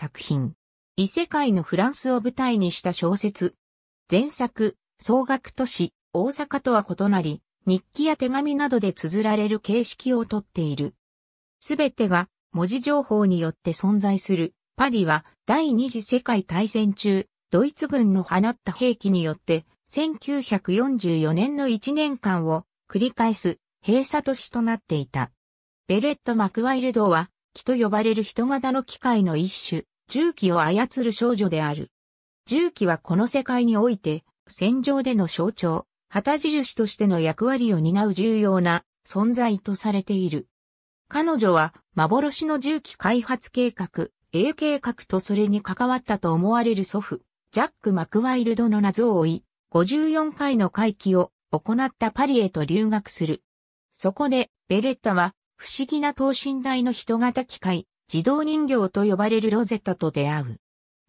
作品。異世界のフランスを舞台にした小説。前作、総額都市、大阪とは異なり、日記や手紙などで綴られる形式をとっている。すべてが文字情報によって存在する。パリは第二次世界大戦中、ドイツ軍の放った兵器によって、1944年の1年間を繰り返す閉鎖都市となっていた。ベレット・マクワイルドは、木と呼ばれる人型の機械の一種、銃器を操る少女である。銃器はこの世界において、戦場での象徴、旗印としての役割を担う重要な存在とされている。彼女は幻の銃器開発計画、A 計画とそれに関わったと思われる祖父、ジャック・マクワイルドの謎を追い、54回の回帰を行ったパリへと留学する。そこで、ベレッタは、不思議な等身大の人型機械、自動人形と呼ばれるロゼッタと出会う。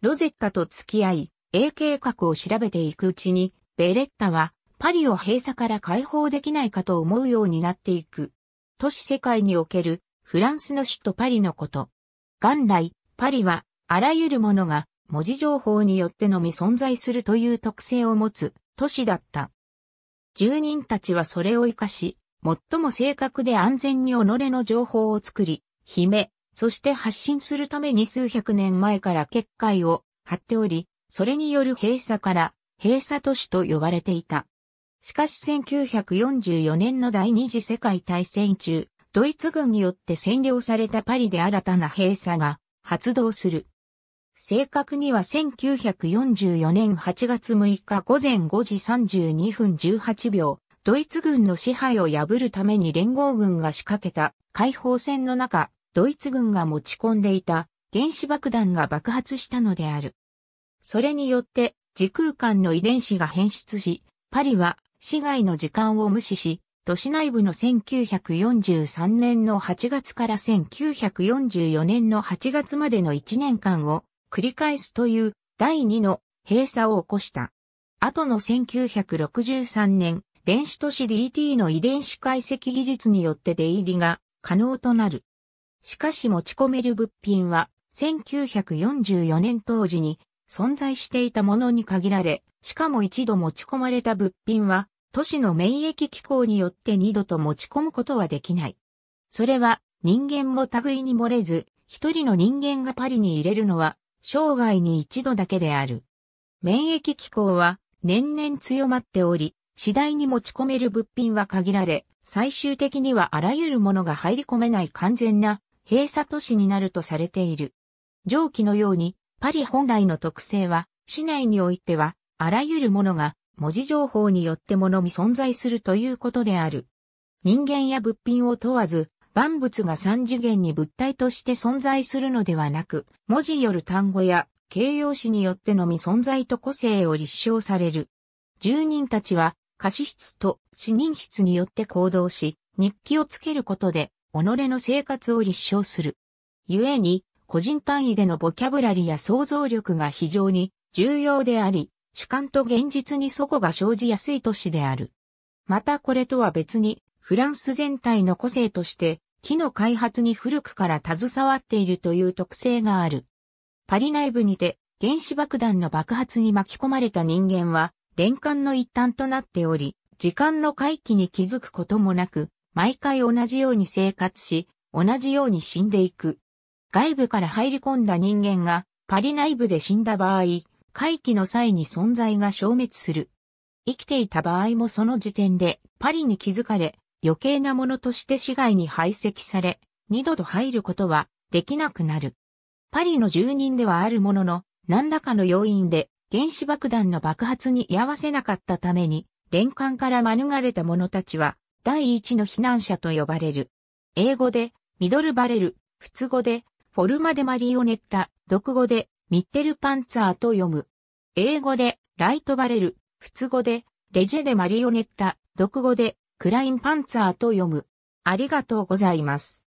ロゼッタと付き合い、A 計画を調べていくうちに、ベレッタはパリを閉鎖から解放できないかと思うようになっていく。都市世界におけるフランスの首都パリのこと。元来、パリはあらゆるものが文字情報によってのみ存在するという特性を持つ都市だった。住人たちはそれを活かし、最も正確で安全に己の情報を作り、姫、そして発信するために数百年前から結界を張っており、それによる閉鎖から閉鎖都市と呼ばれていた。しかし1944年の第二次世界大戦中、ドイツ軍によって占領されたパリで新たな閉鎖が発動する。正確には1944年8月6日午前5時32分18秒、ドイツ軍の支配を破るために連合軍が仕掛けた解放戦の中、ドイツ軍が持ち込んでいた原子爆弾が爆発したのである。それによって時空間の遺伝子が変質し、パリは市外の時間を無視し、都市内部の1943年の8月から1944年の8月までの1年間を繰り返すという第2の閉鎖を起こした。後の1963年、電子都市 DT の遺伝子解析技術によって出入りが可能となる。しかし持ち込める物品は、1944年当時に存在していたものに限られ、しかも一度持ち込まれた物品は、都市の免疫機構によって二度と持ち込むことはできない。それは人間も類に漏れず、一人の人間がパリに入れるのは、生涯に一度だけである。免疫機構は年々強まっており、次第に持ち込める物品は限られ、最終的にはあらゆるものが入り込めない完全な閉鎖都市になるとされている。上記のように、パリ本来の特性は、市内においては、あらゆるものが、文字情報によってものみ存在するということである。人間や物品を問わず、万物が三次元に物体として存在するのではなく、文字よる単語や形容詞によってのみ存在と個性を立証される。住人たちは、貸し室と死人室によって行動し、日記をつけることで、己の生活を立証する。故に、個人単位でのボキャブラリや想像力が非常に重要であり、主観と現実に齟齬が生じやすい都市である。またこれとは別に、フランス全体の個性として、木の開発に古くから携わっているという特性がある。パリ内部にて、原子爆弾の爆発に巻き込まれた人間は、連環の一端となっており、時間の回帰に気づくこともなく、毎回同じように生活し、同じように死んでいく。外部から入り込んだ人間がパリ内部で死んだ場合、回帰の際に存在が消滅する。生きていた場合もその時点でパリに気づかれ、余計なものとして市外に排斥され、二度と入ることはできなくなる。パリの住人ではあるものの、何らかの要因で原子爆弾の爆発に居合わせなかったために、連環から免れた者たちは第一の避難者と呼ばれる。英語で、ミドルバレル、普通語で、フォルマデマリオネッタ、独語で、ミッテルパンツァーと読む。英語で、ライトバレル、普通語で、レジェデマリオネッタ、独語で、クラインパンツァーと読む。ありがとうございます。